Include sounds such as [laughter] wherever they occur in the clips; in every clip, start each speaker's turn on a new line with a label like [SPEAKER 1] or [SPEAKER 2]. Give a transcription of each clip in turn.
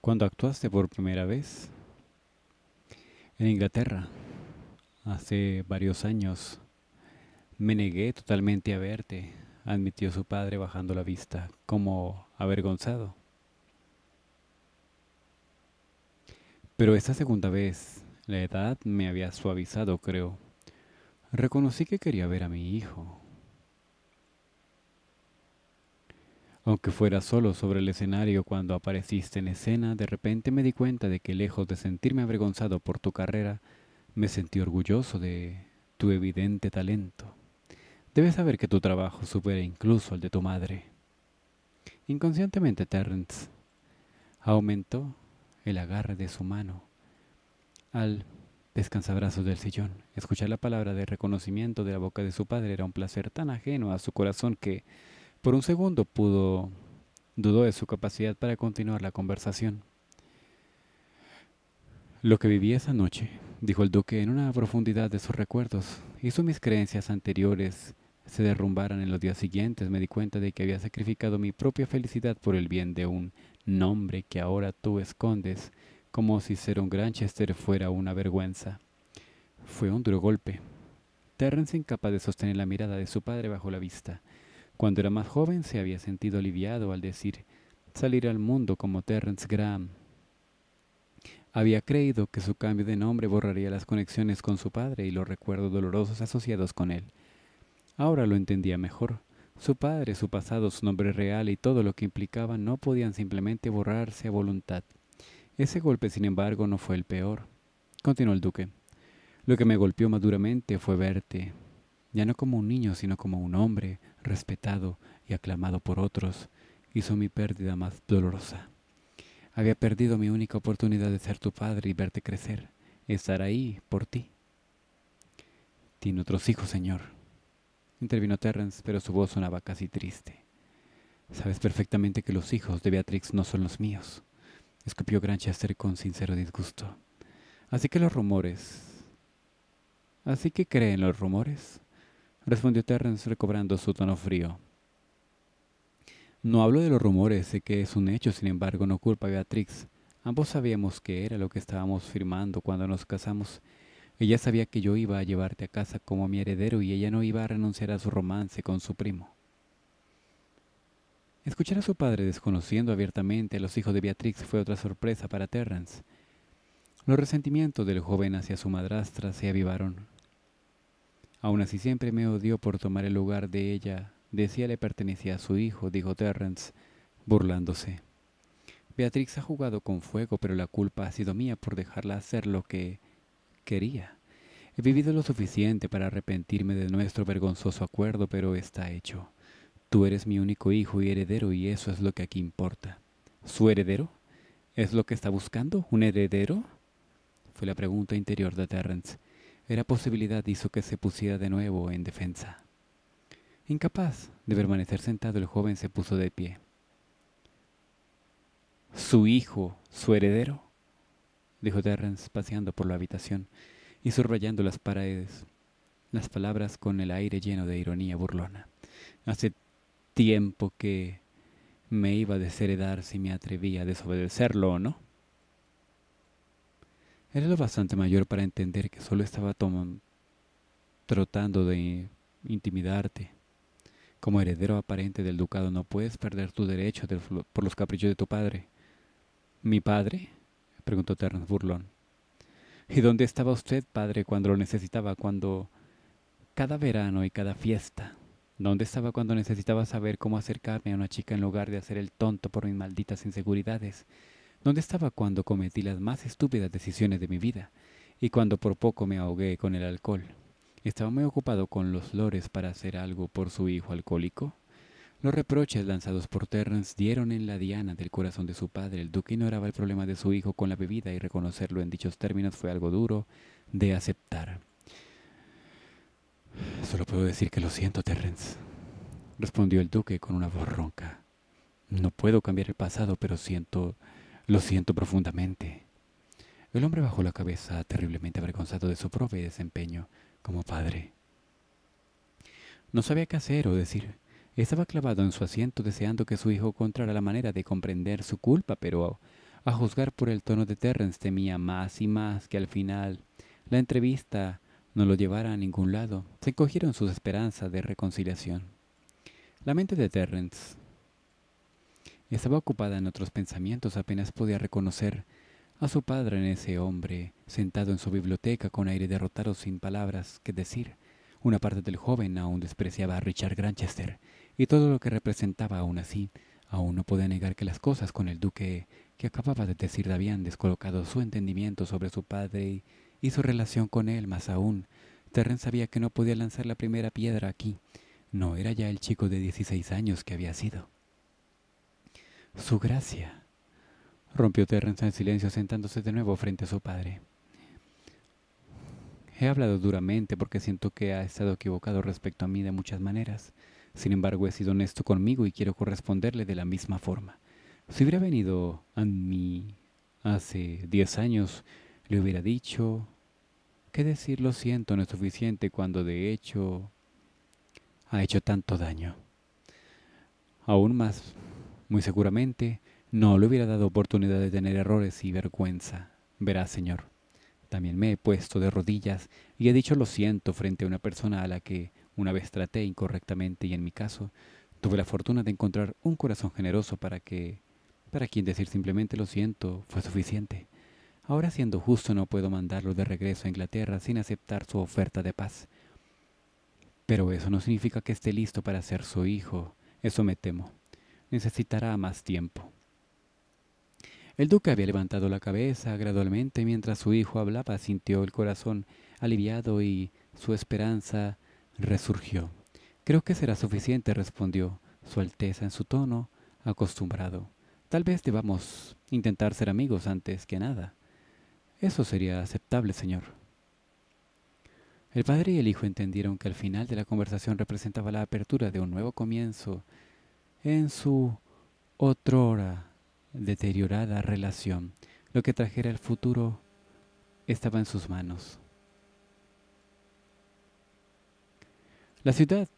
[SPEAKER 1] cuando actuaste por primera vez en Inglaterra hace varios años. Me negué totalmente a verte, admitió su padre bajando la vista, como avergonzado. Pero esta segunda vez, la edad me había suavizado, creo. Reconocí que quería ver a mi hijo. Aunque fuera solo sobre el escenario cuando apareciste en escena, de repente me di cuenta de que lejos de sentirme avergonzado por tu carrera, me sentí orgulloso de tu evidente talento. Debes saber que tu trabajo supera incluso al de tu madre. Inconscientemente Terrence aumentó el agarre de su mano al descansabrazos del sillón. Escuchar la palabra de reconocimiento de la boca de su padre era un placer tan ajeno a su corazón que por un segundo pudo dudó de su capacidad para continuar la conversación. Lo que viví esa noche, dijo el duque en una profundidad de sus recuerdos, hizo mis creencias anteriores se derrumbaran en los días siguientes, me di cuenta de que había sacrificado mi propia felicidad por el bien de un nombre que ahora tú escondes, como si ser un Granchester fuera una vergüenza. Fue un duro golpe. Terrence, incapaz de sostener la mirada de su padre bajo la vista, cuando era más joven se había sentido aliviado al decir salir al mundo como Terence Graham. Había creído que su cambio de nombre borraría las conexiones con su padre y los recuerdos dolorosos asociados con él. Ahora lo entendía mejor. Su padre, su pasado, su nombre real y todo lo que implicaba no podían simplemente borrarse a voluntad. Ese golpe, sin embargo, no fue el peor. Continuó el duque. Lo que me golpeó más duramente fue verte, ya no como un niño, sino como un hombre, respetado y aclamado por otros, hizo mi pérdida más dolorosa. Había perdido mi única oportunidad de ser tu padre y verte crecer, estar ahí por ti. Tiene otros hijos, señor. Intervino Terrence, pero su voz sonaba casi triste. Sabes perfectamente que los hijos de Beatrix no son los míos, escupió Granchester con sincero disgusto. Así que los rumores. Así que creen los rumores respondió Terrence recobrando su tono frío. No hablo de los rumores, sé que es un hecho, sin embargo, no culpa a Beatrix. Ambos sabíamos que era lo que estábamos firmando cuando nos casamos. Ella sabía que yo iba a llevarte a casa como mi heredero y ella no iba a renunciar a su romance con su primo. Escuchar a su padre desconociendo abiertamente a los hijos de Beatrix fue otra sorpresa para Terrence. Los resentimientos del joven hacia su madrastra se avivaron. Aún así siempre me odió por tomar el lugar de ella. Decía le pertenecía a su hijo, dijo Terrence, burlándose. Beatrix ha jugado con fuego, pero la culpa ha sido mía por dejarla hacer lo que quería. He vivido lo suficiente para arrepentirme de nuestro vergonzoso acuerdo, pero está hecho. Tú eres mi único hijo y heredero y eso es lo que aquí importa. ¿Su heredero? ¿Es lo que está buscando? ¿Un heredero? Fue la pregunta interior de Terrence. Era posibilidad hizo que se pusiera de nuevo en defensa. Incapaz de permanecer sentado, el joven se puso de pie. Su hijo, su heredero, dijo Terrence paseando por la habitación y subrayando las paredes, las palabras con el aire lleno de ironía burlona. Hace tiempo que me iba a desheredar si me atrevía a desobedecerlo o no. Era lo bastante mayor para entender que solo estaba tomando, trotando de intimidarte. Como heredero aparente del ducado no puedes perder tu derecho por los caprichos de tu padre. ¿Mi padre? preguntó Terence burlón. ¿Y dónde estaba usted, padre, cuando lo necesitaba, cuando... cada verano y cada fiesta? ¿Dónde estaba cuando necesitaba saber cómo acercarme a una chica en lugar de hacer el tonto por mis malditas inseguridades? ¿Dónde estaba cuando cometí las más estúpidas decisiones de mi vida y cuando por poco me ahogué con el alcohol? ¿Estaba muy ocupado con los lores para hacer algo por su hijo alcohólico? Los reproches lanzados por Terrence dieron en la diana del corazón de su padre. El duque ignoraba el problema de su hijo con la bebida y reconocerlo en dichos términos fue algo duro de aceptar. Solo puedo decir que lo siento, Terrence, respondió el duque con una voz ronca. No puedo cambiar el pasado, pero siento lo siento profundamente. El hombre bajó la cabeza, terriblemente avergonzado de su propio desempeño como padre. No sabía qué hacer o decir. Estaba clavado en su asiento deseando que su hijo encontrara la manera de comprender su culpa, pero a, juzgar por el tono de Terrence temía más y más que al final la entrevista no lo llevara a ningún lado. Se cogieron sus esperanzas de reconciliación. La mente de Terrence estaba ocupada en otros pensamientos, apenas podía reconocer a su padre en ese hombre, sentado en su biblioteca con aire derrotado sin palabras que decir. Una parte del joven aún despreciaba a Richard Granchester y todo lo que representaba aún así. Aún no podía negar que las cosas con el duque que acababa de decir habían descolocado su entendimiento sobre su padre y su relación con él, más aún, Terren sabía que no podía lanzar la primera piedra aquí. No era ya el chico de dieciséis años que había sido su gracia. Rompió Terrence en silencio, sentándose de nuevo frente a su padre. He hablado duramente porque siento que ha estado equivocado respecto a mí de muchas maneras. Sin embargo, he sido honesto conmigo y quiero corresponderle de la misma forma. Si hubiera venido a mí hace diez años, le hubiera dicho que decir lo siento no es suficiente cuando de hecho ha hecho tanto daño. Aún más muy seguramente no le hubiera dado oportunidad de tener errores y vergüenza. Verás, Señor, también me he puesto de rodillas y he dicho lo siento frente a una persona a la que una vez traté incorrectamente y en mi caso tuve la fortuna de encontrar un corazón generoso para que para quien decir simplemente lo siento fue suficiente. Ahora siendo justo no puedo mandarlo de regreso a Inglaterra sin aceptar su oferta de paz. Pero eso no significa que esté listo para ser su hijo, eso me temo necesitará más tiempo. El duque había levantado la cabeza gradualmente mientras su hijo hablaba, sintió el corazón aliviado y su esperanza resurgió. Creo que será suficiente, respondió Su Alteza en su tono acostumbrado. Tal vez debamos intentar ser amigos antes que nada. Eso sería aceptable, señor. El padre y el hijo entendieron que el final de la conversación representaba la apertura de un nuevo comienzo en su otrora deteriorada relación. Lo que trajera el futuro estaba en sus manos. La ciudad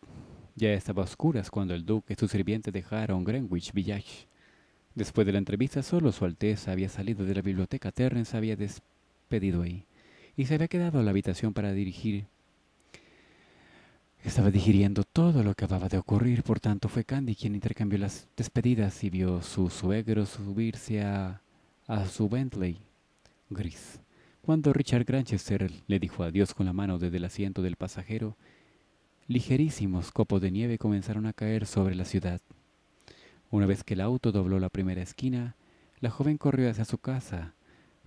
[SPEAKER 1] ya estaba a oscuras cuando el duque y su sirviente dejaron Greenwich Village. Después de la entrevista, solo Su Alteza había salido de la biblioteca. Terrence había despedido ahí y se había quedado a la habitación para dirigir estaba digiriendo todo lo que acababa de ocurrir, por tanto fue Candy quien intercambió las despedidas y vio su suegro subirse a, a su Bentley gris. Cuando Richard Granchester le dijo adiós con la mano desde el asiento del pasajero, ligerísimos copos de nieve comenzaron a caer sobre la ciudad. Una vez que el auto dobló la primera esquina, la joven corrió hacia su casa.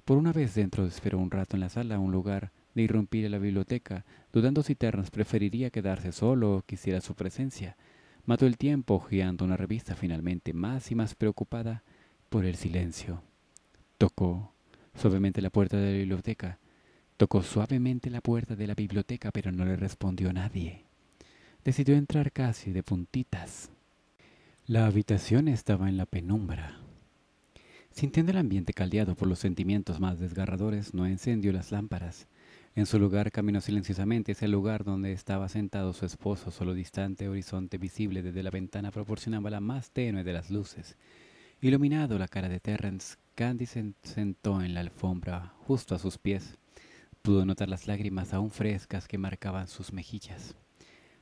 [SPEAKER 1] Por una vez dentro esperó un rato en la sala, un lugar de irrumpir en la biblioteca, dudando si Ternas preferiría quedarse solo o quisiera su presencia. Mató el tiempo hojeando una revista finalmente más y más preocupada por el silencio. Tocó suavemente la puerta de la biblioteca. Tocó suavemente la puerta de la biblioteca, pero no le respondió nadie. Decidió entrar casi de puntitas. La habitación estaba en la penumbra. Sintiendo el ambiente caldeado por los sentimientos más desgarradores, no encendió las lámparas. En su lugar caminó silenciosamente hacia el lugar donde estaba sentado su esposo. Solo distante horizonte visible desde la ventana proporcionaba la más tenue de las luces. Iluminado la cara de Terrence, Candy se sentó en la alfombra justo a sus pies. Pudo notar las lágrimas aún frescas que marcaban sus mejillas.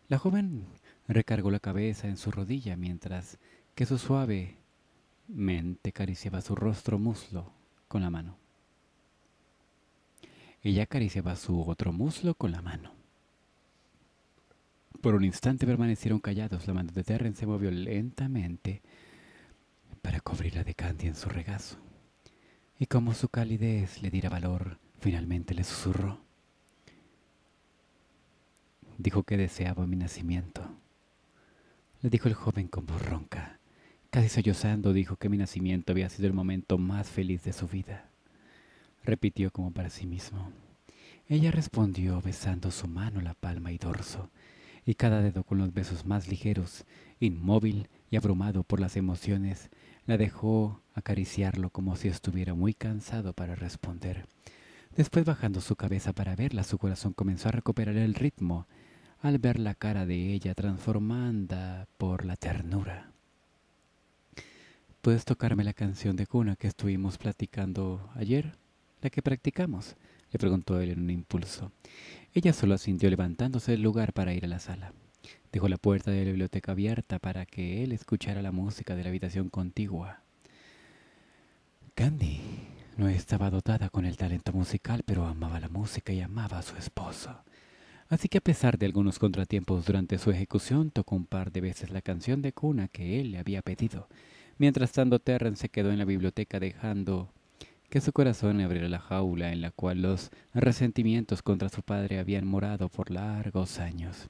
[SPEAKER 1] La joven recargó la cabeza en su rodilla mientras que su suave mente acariciaba su rostro muslo con la mano. Ella acariciaba su otro muslo con la mano. Por un instante permanecieron callados. La mano de Terren se movió lentamente para cubrirla de Candy en su regazo. Y como su calidez le diera valor, finalmente le susurró. Dijo que deseaba mi nacimiento. Le dijo el joven con voz ronca. Casi sollozando dijo que mi nacimiento había sido el momento más feliz de su vida repitió como para sí mismo. Ella respondió besando su mano la palma y dorso, y cada dedo con los besos más ligeros, inmóvil y abrumado por las emociones, la dejó acariciarlo como si estuviera muy cansado para responder. Después bajando su cabeza para verla, su corazón comenzó a recuperar el ritmo al ver la cara de ella transformada por la ternura. ¿Puedes tocarme la canción de cuna que estuvimos platicando ayer? la que practicamos? le preguntó él en un impulso. Ella solo asintió levantándose del lugar para ir a la sala. Dejó la puerta de la biblioteca abierta para que él escuchara la música de la habitación contigua. Candy no estaba dotada con el talento musical, pero amaba la música y amaba a su esposo. Así que a pesar de algunos contratiempos durante su ejecución, tocó un par de veces la canción de cuna que él le había pedido. Mientras tanto, Terren se quedó en la biblioteca dejando que su corazón abriera la jaula en la cual los resentimientos contra su padre habían morado por largos años.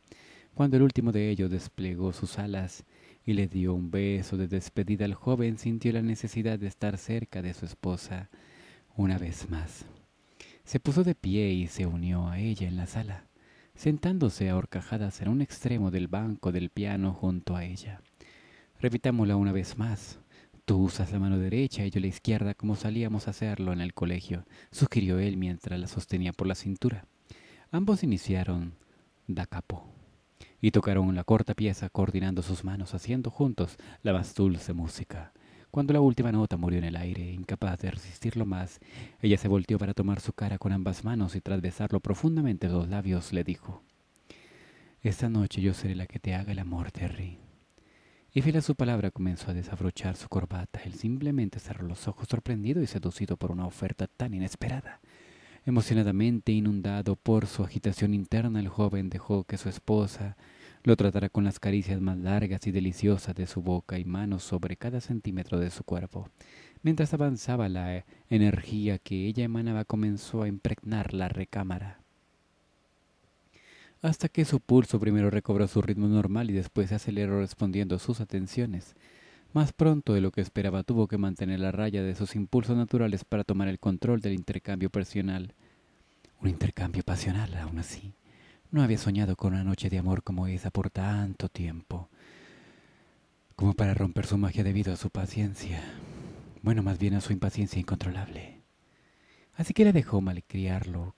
[SPEAKER 1] Cuando el último de ellos desplegó sus alas y le dio un beso de despedida al joven, sintió la necesidad de estar cerca de su esposa una vez más. Se puso de pie y se unió a ella en la sala, sentándose a horcajadas en un extremo del banco del piano junto a ella. Repitámosla una vez más, Tú usas la mano derecha y yo la izquierda como salíamos a hacerlo en el colegio, sugirió él mientras la sostenía por la cintura. Ambos iniciaron da capo y tocaron la corta pieza coordinando sus manos haciendo juntos la más dulce música. Cuando la última nota murió en el aire, incapaz de resistirlo más, ella se volteó para tomar su cara con ambas manos y tras besarlo profundamente los labios le dijo, Esta noche yo seré la que te haga el amor, Terry. Y fiel a su palabra comenzó a desabrochar su corbata. Él simplemente cerró los ojos sorprendido y seducido por una oferta tan inesperada. Emocionadamente inundado por su agitación interna, el joven dejó que su esposa lo tratara con las caricias más largas y deliciosas de su boca y manos sobre cada centímetro de su cuerpo. Mientras avanzaba la energía que ella emanaba comenzó a impregnar la recámara hasta que su pulso primero recobró su ritmo normal y después se aceleró respondiendo a sus atenciones. Más pronto de lo que esperaba tuvo que mantener la raya de sus impulsos naturales para tomar el control del intercambio personal. Un intercambio pasional, aún así. No había soñado con una noche de amor como esa por tanto tiempo, como para romper su magia debido a su paciencia. Bueno, más bien a su impaciencia incontrolable. Así que le dejó malcriarlo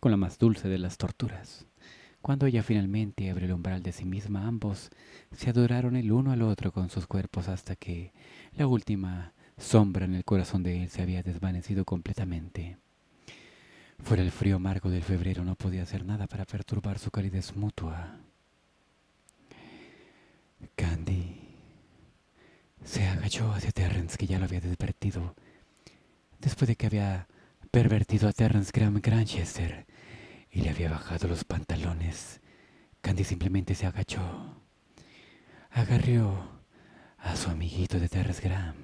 [SPEAKER 1] con la más dulce de las torturas. Cuando ella finalmente abrió el umbral de sí misma, ambos se adoraron el uno al otro con sus cuerpos hasta que la última sombra en el corazón de él se había desvanecido completamente. Fuera el frío amargo del febrero, no podía hacer nada para perturbar su calidez mutua. Candy se agachó hacia Terrence, que ya lo había despertido después de que había pervertido a Terrence Graham Granchester y le había bajado los pantalones. Candy simplemente se agachó. Agarrió a su amiguito de Terrence Graham.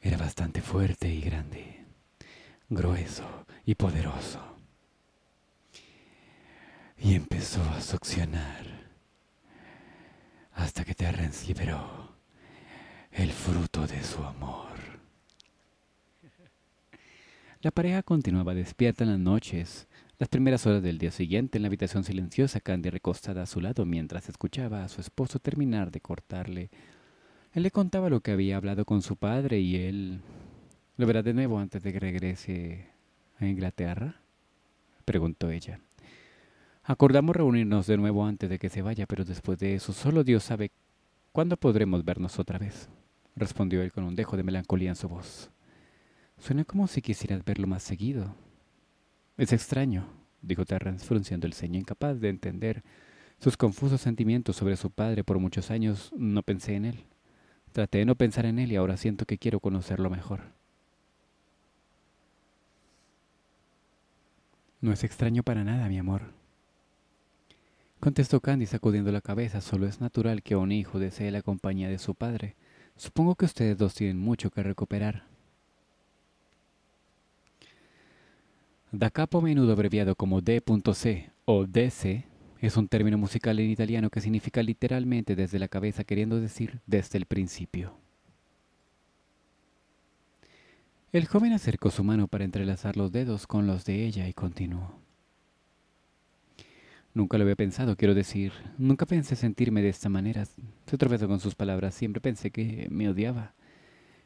[SPEAKER 1] Era bastante fuerte y grande, grueso y poderoso. Y empezó a succionar hasta que Terrence liberó el fruto de su amor. La pareja continuaba despierta en las noches. Las primeras horas del día siguiente, en la habitación silenciosa, Candy recostada a su lado mientras escuchaba a su esposo terminar de cortarle. Él le contaba lo que había hablado con su padre y él... ¿Lo verá de nuevo antes de que regrese a Inglaterra? preguntó ella. Acordamos reunirnos de nuevo antes de que se vaya, pero después de eso solo Dios sabe cuándo podremos vernos otra vez, respondió él con un dejo de melancolía en su voz. Suena como si quisieras verlo más seguido. Es extraño, dijo Terrence, frunciendo el ceño, incapaz de entender sus confusos sentimientos sobre su padre. Por muchos años no pensé en él. Traté de no pensar en él y ahora siento que quiero conocerlo mejor. No es extraño para nada, mi amor. Contestó Candy sacudiendo la cabeza, solo es natural que un hijo desee la compañía de su padre. Supongo que ustedes dos tienen mucho que recuperar. Da capo menudo abreviado como D.C. o DC es un término musical en italiano que significa literalmente desde la cabeza, queriendo decir desde el principio. El joven acercó su mano para entrelazar los dedos con los de ella y continuó. Nunca lo había pensado, quiero decir, nunca pensé sentirme de esta manera. Se tropezó con sus palabras, siempre pensé que me odiaba.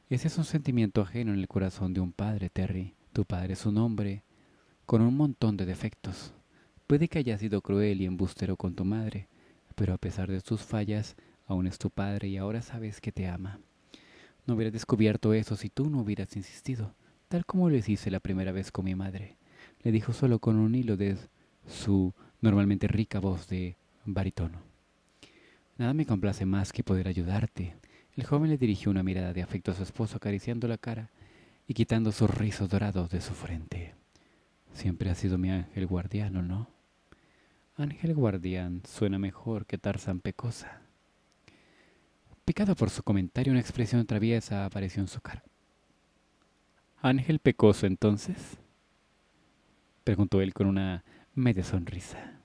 [SPEAKER 1] Ese es un sentimiento ajeno en el corazón de un padre, Terry. Tu padre es un hombre con un montón de defectos. Puede que hayas sido cruel y embustero con tu madre, pero a pesar de tus fallas, aún es tu padre y ahora sabes que te ama. No hubieras descubierto eso si tú no hubieras insistido, tal como lo hice la primera vez con mi madre. Le dijo solo con un hilo de su normalmente rica voz de baritono. Nada me complace más que poder ayudarte. El joven le dirigió una mirada de afecto a su esposo acariciando la cara y quitando sus rizos dorados de su frente. Siempre ha sido mi ángel guardiano, ¿no? Ángel guardián suena mejor que Tarzan Pecosa. Picado por su comentario, una expresión traviesa apareció en su cara. ¿Ángel Pecoso entonces? preguntó él con una media sonrisa.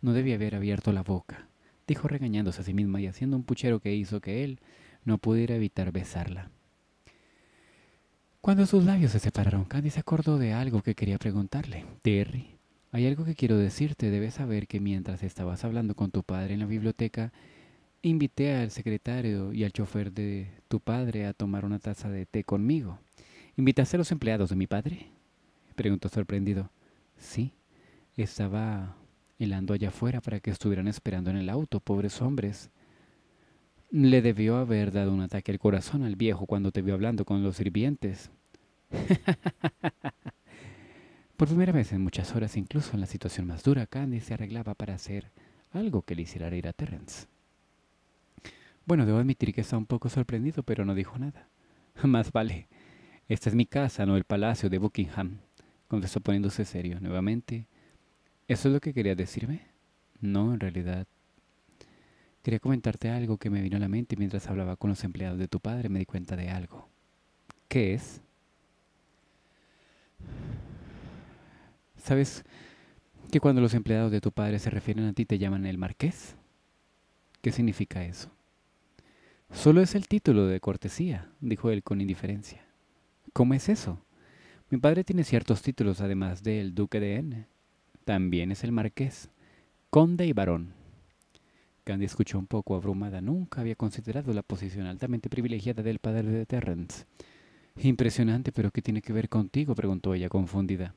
[SPEAKER 1] No debía haber abierto la boca, dijo regañándose a sí misma y haciendo un puchero que hizo que él no pudiera evitar besarla. Cuando sus labios se separaron, Candy se acordó de algo que quería preguntarle. Terry, hay algo que quiero decirte. Debes saber que mientras estabas hablando con tu padre en la biblioteca, invité al secretario y al chofer de tu padre a tomar una taza de té conmigo. ¿Invitaste a los empleados de mi padre? Preguntó sorprendido. Sí, estaba helando allá afuera para que estuvieran esperando en el auto, pobres hombres. Le debió haber dado un ataque al corazón al viejo cuando te vio hablando con los sirvientes. [laughs] Por primera vez en muchas horas, incluso en la situación más dura, Candy se arreglaba para hacer algo que le hiciera reír a Terrence. Bueno, debo admitir que estaba un poco sorprendido, pero no dijo nada. [laughs] Más vale. Esta es mi casa, no el palacio de Buckingham, contestó poniéndose serio nuevamente. ¿Eso es lo que quería decirme? No, en realidad, Quería comentarte algo que me vino a la mente mientras hablaba con los empleados de tu padre. Me di cuenta de algo. ¿Qué es? ¿Sabes que cuando los empleados de tu padre se refieren a ti te llaman el marqués? ¿Qué significa eso? Solo es el título de cortesía, dijo él con indiferencia. ¿Cómo es eso? Mi padre tiene ciertos títulos además del duque de N. También es el marqués, conde y barón. Candy escuchó un poco abrumada. Nunca había considerado la posición altamente privilegiada del padre de Terrence. Impresionante, pero ¿qué tiene que ver contigo? preguntó ella confundida.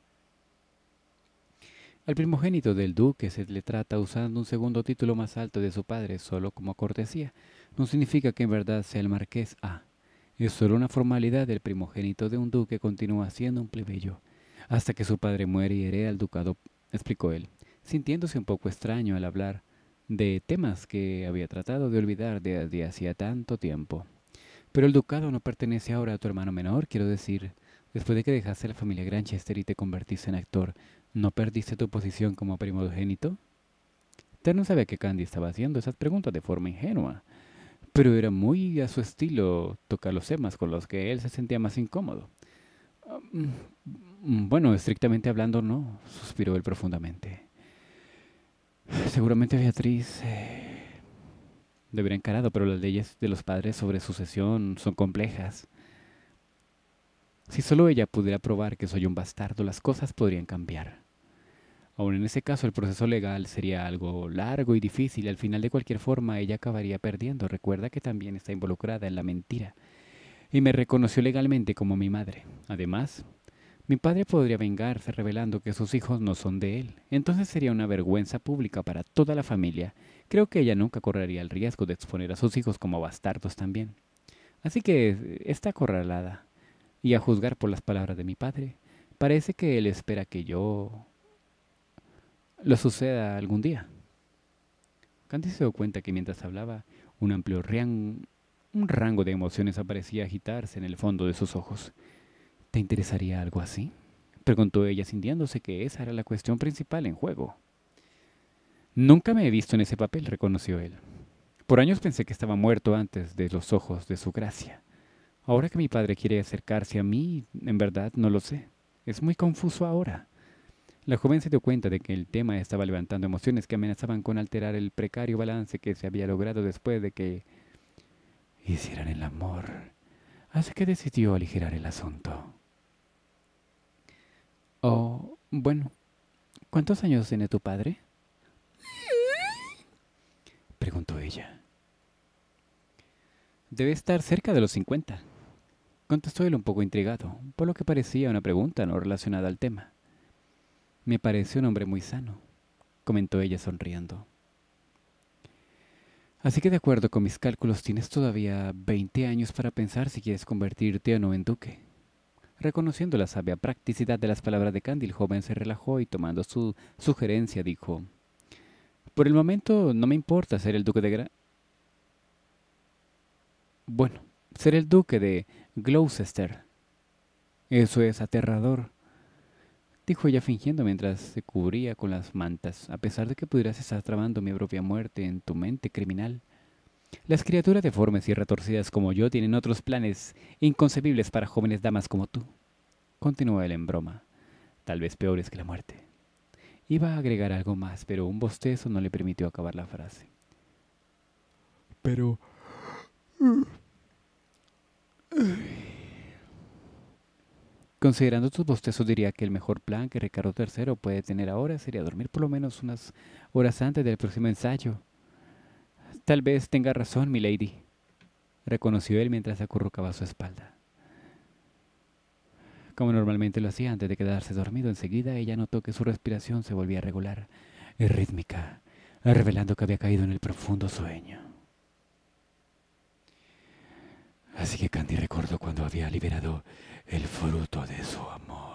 [SPEAKER 1] Al primogénito del duque se le trata usando un segundo título más alto de su padre, solo como cortesía. No significa que en verdad sea el marqués A. es solo una formalidad. El primogénito de un duque continúa siendo un plebeyo hasta que su padre muere y hereda el ducado, explicó él, sintiéndose un poco extraño al hablar de temas que había tratado de olvidar desde hacía tanto tiempo. Pero el ducado no pertenece ahora a tu hermano menor, quiero decir. Después de que dejaste la familia Granchester y te convertiste en actor, ¿no perdiste tu posición como primogénito? Ter no sabía que Candy estaba haciendo esas preguntas de forma ingenua, pero era muy a su estilo tocar los temas con los que él se sentía más incómodo. Ah, mm, mm, bueno, estrictamente hablando, no, suspiró él profundamente. Seguramente Beatriz eh, lo encarado, pero las leyes de los padres sobre sucesión son complejas. Si solo ella pudiera probar que soy un bastardo, las cosas podrían cambiar. Aún en ese caso, el proceso legal sería algo largo y difícil. Al final, de cualquier forma, ella acabaría perdiendo. Recuerda que también está involucrada en la mentira. Y me reconoció legalmente como mi madre. Además, mi padre podría vengarse revelando que sus hijos no son de él. Entonces sería una vergüenza pública para toda la familia. Creo que ella nunca correría el riesgo de exponer a sus hijos como bastardos también. Así que eh, está acorralada. Y a juzgar por las palabras de mi padre, parece que él espera que yo lo suceda algún día. Candy se dio cuenta que mientras hablaba, un amplio un rango de emociones aparecía agitarse en el fondo de sus ojos. ¿Te interesaría algo así? Preguntó ella sintiéndose que esa era la cuestión principal en juego. Nunca me he visto en ese papel, reconoció él. Por años pensé que estaba muerto antes de los ojos de su gracia. Ahora que mi padre quiere acercarse a mí, en verdad no lo sé. Es muy confuso ahora. La joven se dio cuenta de que el tema estaba levantando emociones que amenazaban con alterar el precario balance que se había logrado después de que hicieran el amor. Así que decidió aligerar el asunto. Oh, bueno, ¿cuántos años tiene tu padre? Preguntó ella. Debe estar cerca de los cincuenta Contestó él un poco intrigado, por lo que parecía una pregunta no relacionada al tema. Me parece un hombre muy sano, comentó ella sonriendo. Así que de acuerdo con mis cálculos tienes todavía veinte años para pensar si quieres convertirte o no en duque. Reconociendo la sabia practicidad de las palabras de Candy, el joven se relajó y tomando su sugerencia dijo, Por el momento no me importa ser el duque de Bueno, ser el duque de Gloucester. Eso es aterrador, dijo ella fingiendo mientras se cubría con las mantas, a pesar de que pudieras estar trabando mi propia muerte en tu mente criminal. Las criaturas deformes y retorcidas como yo tienen otros planes inconcebibles para jóvenes damas como tú. —continuó él en broma, tal vez peores que la muerte. Iba a agregar algo más, pero un bostezo no le permitió acabar la frase. Pero... Considerando tus bostezos, diría que el mejor plan que Ricardo III puede tener ahora sería dormir por lo menos unas horas antes del próximo ensayo. Tal vez tenga razón, lady reconoció él mientras acurrucaba su espalda. Como normalmente lo hacía antes de quedarse dormido, enseguida ella notó que su respiración se volvía regular y rítmica, revelando que había caído en el profundo sueño. Así que Candy recordó cuando había liberado el fruto de su amor.